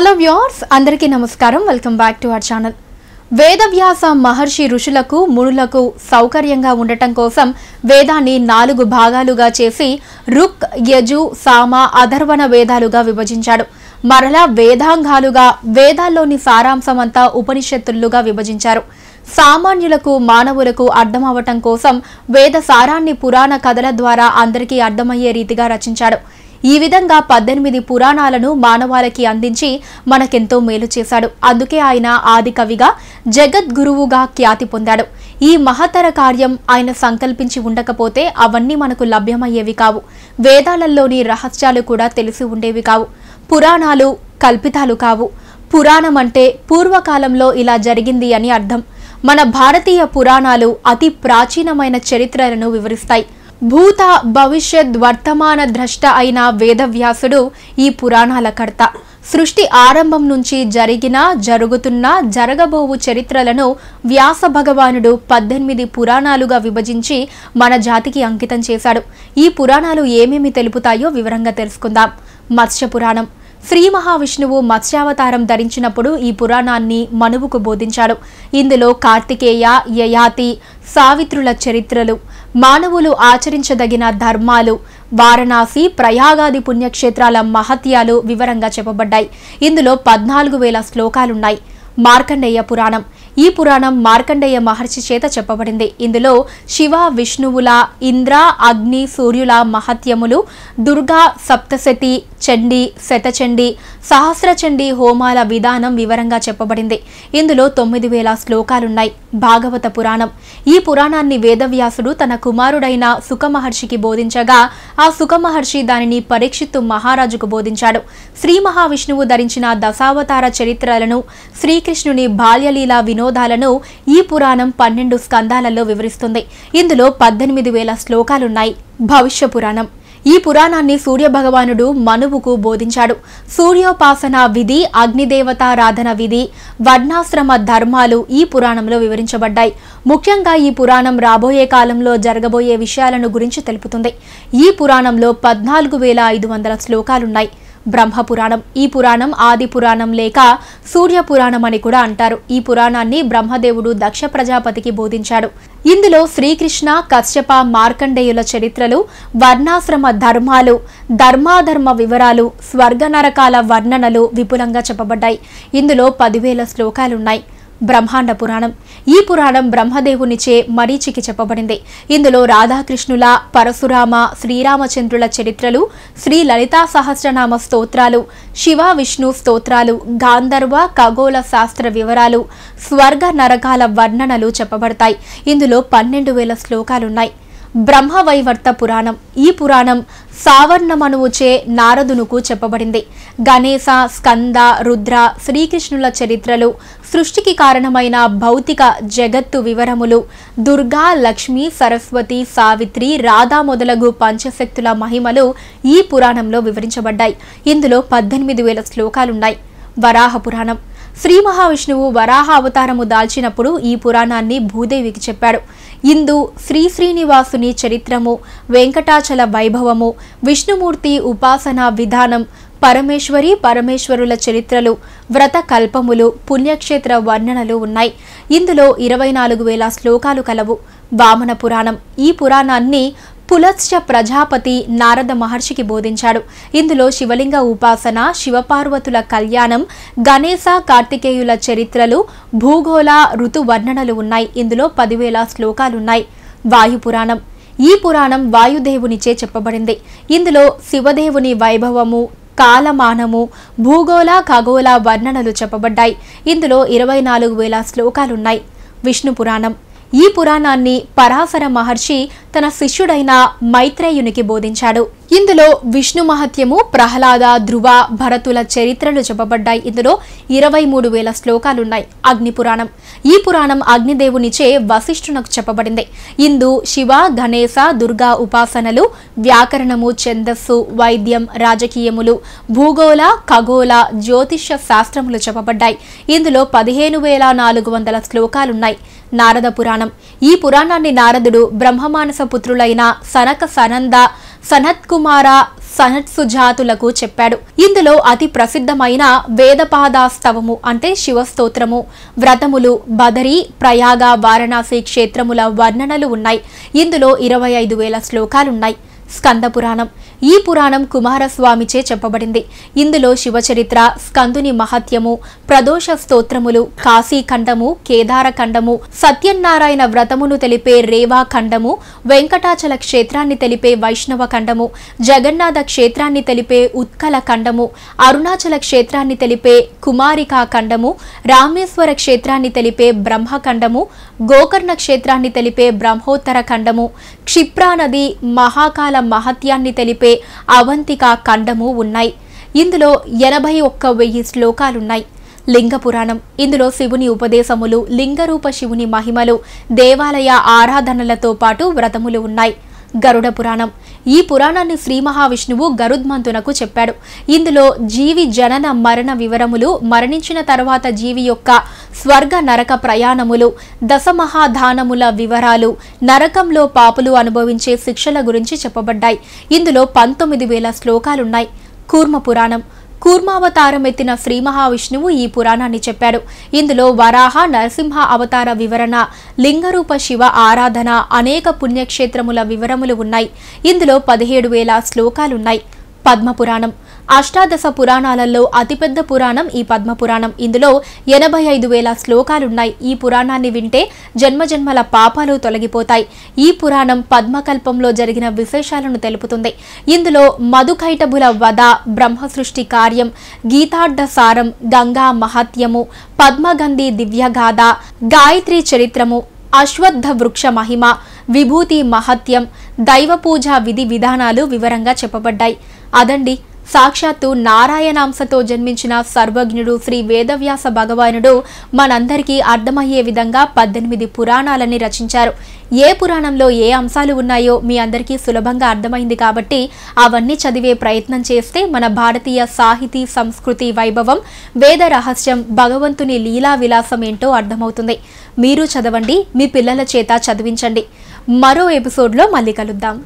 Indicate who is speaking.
Speaker 1: hello viewers అందరికీ నమస్కారం welcome back to our channel Vedavyasa Maharshi ఋషులకు మునులకు సౌకర్యంగా ఉండటం కోసం వేదాన్ని నాలుగు భాగాలుగా చేసి రుక్ యజు సామ అధర్వణ వేదాలుగా విభజించాడు మరలా వేదాంగాలుగా వేదాల్లోని సారాంశమంతా ఉపనిషత్తులుగా విభజించారు సామాన్యులకు మానవులకు అర్థమవటం కోసం వేద సారాన్ని పురాణ కథల ద్వారా అందరికీ అర్థమయ్యే రీతిగా రచించాడు ఈ విధంగా పద్దెనిమిది పురాణాలను మానవాలకి అందించి మనకెంతో మేలు చేశాడు అందుకే ఆయన ఆది కవిగా జగద్గురువుగా ఖ్యాతి పొందాడు ఈ మహతర కార్యం ఆయన సంకల్పించి ఉండకపోతే అవన్నీ మనకు లభ్యమయ్యేవి కావు వేదాలలోని రహస్యాలు కూడా తెలిసి ఉండేవి కావు పురాణాలు కల్పితాలు కావు పురాణం అంటే పూర్వకాలంలో ఇలా జరిగింది అని అర్థం మన భారతీయ పురాణాలు అతి ప్రాచీనమైన చరిత్రలను వివరిస్తాయి భూత భవిష్యత్ వర్తమాన ద్రష్ట అయిన వేదవ్యాసుడు ఈ పురాణాల కర్త సృష్టి ఆరంభం నుంచి జరిగిన జరుగుతున్న జరగబోవు చరిత్రలను వ్యాస భగవానుడు పద్దెనిమిది పురాణాలుగా విభజించి మన జాతికి అంకితం చేశాడు ఈ పురాణాలు ఏమేమి తెలుపుతాయో వివరంగా తెలుసుకుందాం మత్స్య పురాణం శ్రీ మహావిష్ణువు మత్స్యావతారం ధరించినప్పుడు ఈ పురాణాన్ని మనువుకు బోధించాడు ఇందులో కార్తికేయ యయాతి సావిత్రుల చరిత్రలు మానవులు ఆచరించదగిన ధర్మాలు వారణాసి ప్రయాగాది పుణ్యక్షేత్రాల మహత్యాలు వివరంగా చెప్పబడ్డాయి ఇందులో పద్నాలుగు వేల శ్లోకాలున్నాయి మార్కండేయ పురాణం ఈ పురాణం మార్కండేయ మహర్షి చేత చెప్పబడింది ఇందులో శివ విష్ణువుల ఇంద్ర అగ్ని సూర్యుల మహత్యములు దుర్గా సప్తశతి చండి శతచండి సహస్రచండి హోమాల విధానం వివరంగా చెప్పబడింది ఇందులో తొమ్మిది వేల శ్లోకాలున్నాయి భాగవత పురాణం ఈ పురాణాన్ని వేదవ్యాసుడు తన కుమారుడైన సుఖమహర్షికి బోధించగా ఆ సుఖమహర్షి దానిని పరీక్షిత్తు మహారాజుకు బోధించాడు శ్రీ మహావిష్ణువు ధరించిన దశావతార చరిత్రలను శ్రీకృష్ణుని బాల్యలీలా విను వినోదాలను ఈ పురాణం పన్నెండు స్కందాలలో వివరిస్తుంది ఇందులో పద్దెనిమిది వేల శ్లోకాలున్నాయి భవిష్య పురాణం ఈ పురాణాన్ని సూర్యభగవానుడు మనువుకు బోధించాడు సూర్యోపాసన విధి అగ్నిదేవతారాధన విధి వర్ణాశ్రమ ధర్మాలు ఈ పురాణంలో వివరించబడ్డాయి ముఖ్యంగా ఈ పురాణం రాబోయే కాలంలో జరగబోయే విషయాలను గురించి తెలుపుతుంది ఈ పురాణంలో పద్నాలుగు వేల ఐదు వందల శ్లోకాలున్నాయి బ్రహ్మపురాణం ఈ పురాణం ఆది పురాణం లేక సూర్య పురాణం అని కూడా అంటారు ఈ పురాణాన్ని బ్రహ్మదేవుడు దక్ష ప్రజాపతికి బోధించాడు ఇందులో శ్రీకృష్ణ కశ్యప మార్కండేయుల చరిత్రలు వర్ణాశ్రమ ధర్మాలు ధర్మాధర్మ వివరాలు స్వర్గ నరకాల వర్ణనలు విపులంగా చెప్పబడ్డాయి ఇందులో పదివేల శ్లోకాలున్నాయి బ్రహ్మాండ పురాణం ఈ పురాణం బ్రహ్మదేవునిచే మరీచికి చెప్పబడింది ఇందులో రాధాకృష్ణుల పరశురామ శ్రీరామచంద్రుల చరిత్రలు శ్రీ లలితా సహస్రనామ స్తోత్రాలు శివ విష్ణు స్తోత్రాలు గాంధర్వ ఖగోళ శాస్త్ర వివరాలు స్వర్గ నరకాల వర్ణనలు చెప్పబడతాయి ఇందులో పన్నెండు వేల శ్లోకాలున్నాయి బ్రహ్మవైవర్త పురాణం ఈ పురాణం సావర్ణమనువుచే నారదునుకు చెప్పబడింది గణేశ స్కంద రుద్ర శ్రీకృష్ణుల చరిత్రలు సృష్టికి కారణమైన భౌతిక జగత్తు వివరములు దుర్గా లక్ష్మి సరస్వతి సావిత్రి రాధా మొదలగు పంచశక్తుల మహిమలు ఈ పురాణంలో వివరించబడ్డాయి ఇందులో పద్దెనిమిది వేల శ్లోకాలున్నాయి వరాహ పురాణం శ్రీ మహావిష్ణువు వరాహ అవతారము దాల్చినప్పుడు ఈ పురాణాన్ని భూదేవికి చెప్పాడు ఇందు శ్రీ శ్రీనివాసుని చరిత్రము వెంకటాచల వైభవము విష్ణుమూర్తి ఉపాసనా విధానం పరమేశ్వరి పరమేశ్వరుల చరిత్రలు వ్రత కల్పములు పుణ్యక్షేత్ర వర్ణనలు ఉన్నాయి ఇందులో ఇరవై నాలుగు వేల శ్లోకాలు కలవు వామన పురాణం ఈ పురాణాన్ని పులశ్చ ప్రజాపతి నారద మహర్షికి బోధించాడు ఇందులో శివలింగ ఉపాసన శివపార్వతుల కళ్యాణం గణేశ కార్తికేయుల చరిత్రలు భూగోళ ఋతు వర్ణనలు ఉన్నాయి ఇందులో పదివేల శ్లోకాలున్నాయి వాయుపురాణం ఈ పురాణం వాయుదేవునిచే చెప్పబడింది ఇందులో శివదేవుని వైభవము కాలమానము భూగోళ ఖగోళ వర్ణనలు చెప్పబడ్డాయి ఇందులో ఇరవై నాలుగు వేల శ్లోకాలున్నాయి విష్ణు పురాణం ఈ పురాణాన్ని పరాశర మహర్షి తన శిష్యుడైన మైత్రేయునికి బోధించాడు ఇందులో విష్ణు మహత్యము ప్రహ్లాద ధ్రువ భరతుల చరిత్రలు చెప్పబడ్డాయి ఇందులో ఇరవై మూడు వేల శ్లోకాలున్నాయి అగ్ని పురాణం ఈ పురాణం అగ్నిదేవునిచే వశిష్ఠునకు చెప్పబడింది ఇందు శివ గణేశ దుర్గా ఉపాసనలు వ్యాకరణము ఛందస్సు వైద్యం రాజకీయములు భూగోళ ఖగోళ జ్యోతిష్య శాస్త్రములు చెప్పబడ్డాయి ఇందులో పదిహేను వేల నాలుగు వందల శ్లోకాలున్నాయి నారద పురాణం ఈ పురాణాన్ని నారదుడు బ్రహ్మమానస పుత్రులైన సనక సనంద సనత్కుమార సనత్సుజాతులకు చెప్పాడు ఇందులో అతి ప్రసిద్ధమైన వేదపాదాస్తవము అంటే శివస్తోత్రము వ్రతములు బదరి ప్రయాగ వారణాసి క్షేత్రముల వర్ణనలు ఉన్నాయి ఇందులో ఇరవై ఐదు వేల శ్లోకాలున్నాయి స్కంద పురాణం ఈ పురాణం కుమారస్వామిచే చెప్పబడింది ఇందులో శివచరిత్ర స్కందుని మహత్యము ప్రదోష స్తోత్రములు కాశీఖండము కేదారఖండము సత్యనారాయణ వ్రతమును తెలిపే రేవా ఖండము వెంకటాచల క్షేత్రాన్ని తెలిపే వైష్ణవ ఖండము జగన్నాథ క్షేత్రాన్ని తెలిపే ఉత్కల ఖండము అరుణాచల క్షేత్రాన్ని తెలిపే కుమారికా ఖండము రామేశ్వర క్షేత్రాన్ని తెలిపే బ్రహ్మఖండము గోకర్ణ క్షేత్రాన్ని తెలిపే బ్రహ్మోత్తర ఖండము క్షిప్రా నది మహాకాల మహత్యాన్ని తెలిపే ఉండే అవంతిక ఖండము ఉన్నాయి ఇందులో ఎనభై ఒక్క వెయ్యి శ్లోకాలున్నాయి లింగ పురాణం ఇందులో శివుని ఉపదేశములు లింగరూప శివుని మహిమలు దేవాలయ ఆరాధనలతో పాటు వ్రతములు ఉన్నాయి గరుడ పురాణం ఈ పురాణాన్ని శ్రీ మహావిష్ణువు గరుద్మంతునకు చెప్పాడు ఇందులో జీవి జనన మరణ వివరములు మరణించిన తర్వాత జీవి యొక్క స్వర్గ నరక ప్రయాణములు మహాధానముల వివరాలు నరకంలో పాపులు అనుభవించే శిక్షల గురించి చెప్పబడ్డాయి ఇందులో పంతొమ్మిది వేల శ్లోకాలున్నాయి కూర్మ పురాణం కూర్మావతారం ఎత్తిన శ్రీ మహావిష్ణువు ఈ పురాణాన్ని చెప్పాడు ఇందులో వరాహ నరసింహ అవతార వివరణ లింగరూప శివ ఆరాధన అనేక పుణ్యక్షేత్రముల వివరములు ఉన్నాయి ఇందులో పదిహేడు వేల శ్లోకాలున్నాయి పద్మపురాణం అష్టాదశ పురాణాలలో అతిపెద్ద పురాణం ఈ పద్మ పురాణం ఇందులో ఎనభై ఐదు వేల శ్లోకాలున్నాయి ఈ పురాణాన్ని వింటే జన్మజన్మల పాపాలు తొలగిపోతాయి ఈ పురాణం పద్మకల్పంలో జరిగిన విశేషాలను తెలుపుతుంది ఇందులో మధుకైటభుల వధ బ్రహ్మ సృష్టి కార్యం గీతార్థ సారం గంగా మహత్యము పద్మగంధి దివ్యగాథ గాయత్రి చరిత్రము అశ్వత్థ వృక్ష మహిమ విభూతి మహత్యం దైవ పూజ విధి విధానాలు వివరంగా చెప్పబడ్డాయి అదండి సాక్షాత్తు నారాయణాంశతో జన్మించిన సర్వజ్ఞుడు శ్రీ వేదవ్యాస భగవానుడు మనందరికీ అర్థమయ్యే విధంగా పద్దెనిమిది పురాణాలని రచించారు ఏ పురాణంలో ఏ అంశాలు ఉన్నాయో మీ అందరికీ సులభంగా అర్థమైంది కాబట్టి అవన్నీ చదివే ప్రయత్నం చేస్తే మన భారతీయ సాహితీ సంస్కృతి వైభవం వేద రహస్యం భగవంతుని లీలా విలాసం ఏంటో అర్థమవుతుంది మీరు చదవండి మీ పిల్లల చేత చదివించండి మరో ఎపిసోడ్లో మళ్ళీ కలుద్దాం